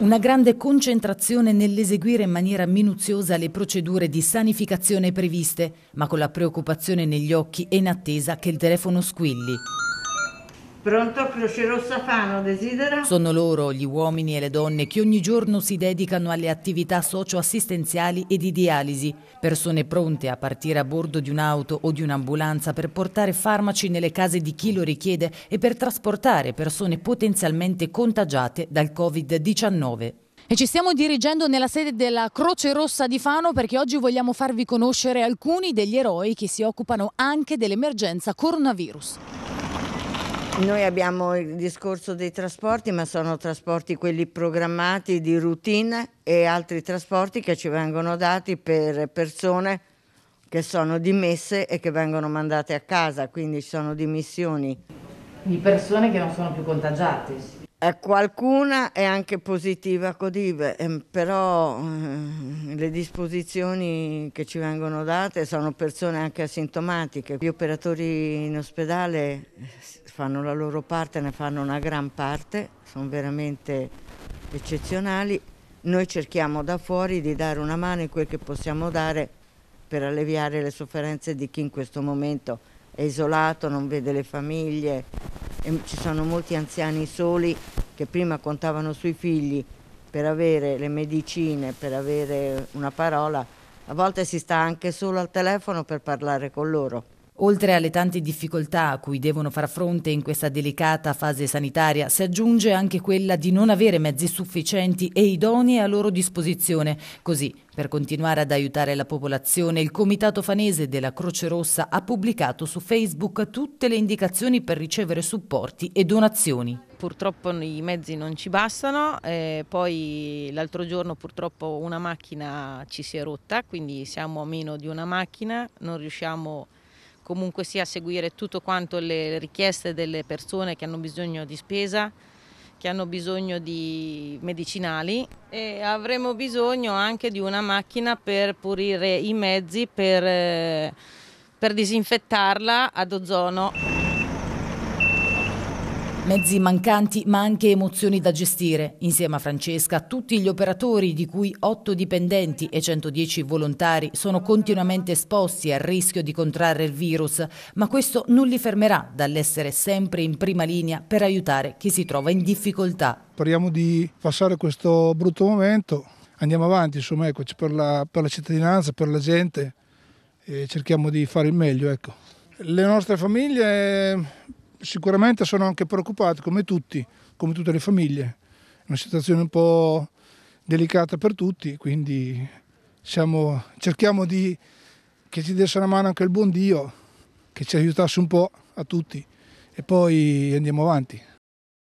Una grande concentrazione nell'eseguire in maniera minuziosa le procedure di sanificazione previste, ma con la preoccupazione negli occhi e in attesa che il telefono squilli. Pronto, Croce Rossa Fano desidera? Sono loro gli uomini e le donne che ogni giorno si dedicano alle attività socio-assistenziali e di dialisi, persone pronte a partire a bordo di un'auto o di un'ambulanza per portare farmaci nelle case di chi lo richiede e per trasportare persone potenzialmente contagiate dal Covid-19. E ci stiamo dirigendo nella sede della Croce Rossa di Fano perché oggi vogliamo farvi conoscere alcuni degli eroi che si occupano anche dell'emergenza coronavirus. Noi abbiamo il discorso dei trasporti, ma sono trasporti quelli programmati di routine e altri trasporti che ci vengono dati per persone che sono dimesse e che vengono mandate a casa, quindi ci sono dimissioni. Di persone che non sono più contagiate. sì qualcuna è anche positiva Codive, ehm, però eh, le disposizioni che ci vengono date sono persone anche asintomatiche. Gli operatori in ospedale fanno la loro parte, ne fanno una gran parte, sono veramente eccezionali. Noi cerchiamo da fuori di dare una mano in quel che possiamo dare per alleviare le sofferenze di chi in questo momento è isolato, non vede le famiglie, e ci sono molti anziani soli che prima contavano sui figli per avere le medicine, per avere una parola, a volte si sta anche solo al telefono per parlare con loro. Oltre alle tante difficoltà a cui devono far fronte in questa delicata fase sanitaria, si aggiunge anche quella di non avere mezzi sufficienti e idonei a loro disposizione. Così, per continuare ad aiutare la popolazione, il Comitato Fanese della Croce Rossa ha pubblicato su Facebook tutte le indicazioni per ricevere supporti e donazioni. Purtroppo i mezzi non ci bastano, eh, poi l'altro giorno purtroppo una macchina ci si è rotta, quindi siamo a meno di una macchina, non riusciamo a comunque sia seguire tutto quanto le richieste delle persone che hanno bisogno di spesa, che hanno bisogno di medicinali e avremo bisogno anche di una macchina per pulire i mezzi, per, eh, per disinfettarla ad ozono. Mezzi mancanti ma anche emozioni da gestire. Insieme a Francesca tutti gli operatori, di cui 8 dipendenti e 110 volontari, sono continuamente esposti al rischio di contrarre il virus, ma questo non li fermerà dall'essere sempre in prima linea per aiutare chi si trova in difficoltà. Speriamo di passare questo brutto momento, andiamo avanti insomma, ecco, per, la, per, la, cittadinanza, per la gente e cerchiamo di fare il meglio. Ecco. Le nostre famiglie sicuramente sono anche preoccupati, come tutti, come tutte le famiglie. È una situazione un po' delicata per tutti, quindi siamo, cerchiamo di, che ci desse una mano anche il buon Dio, che ci aiutasse un po' a tutti e poi andiamo avanti.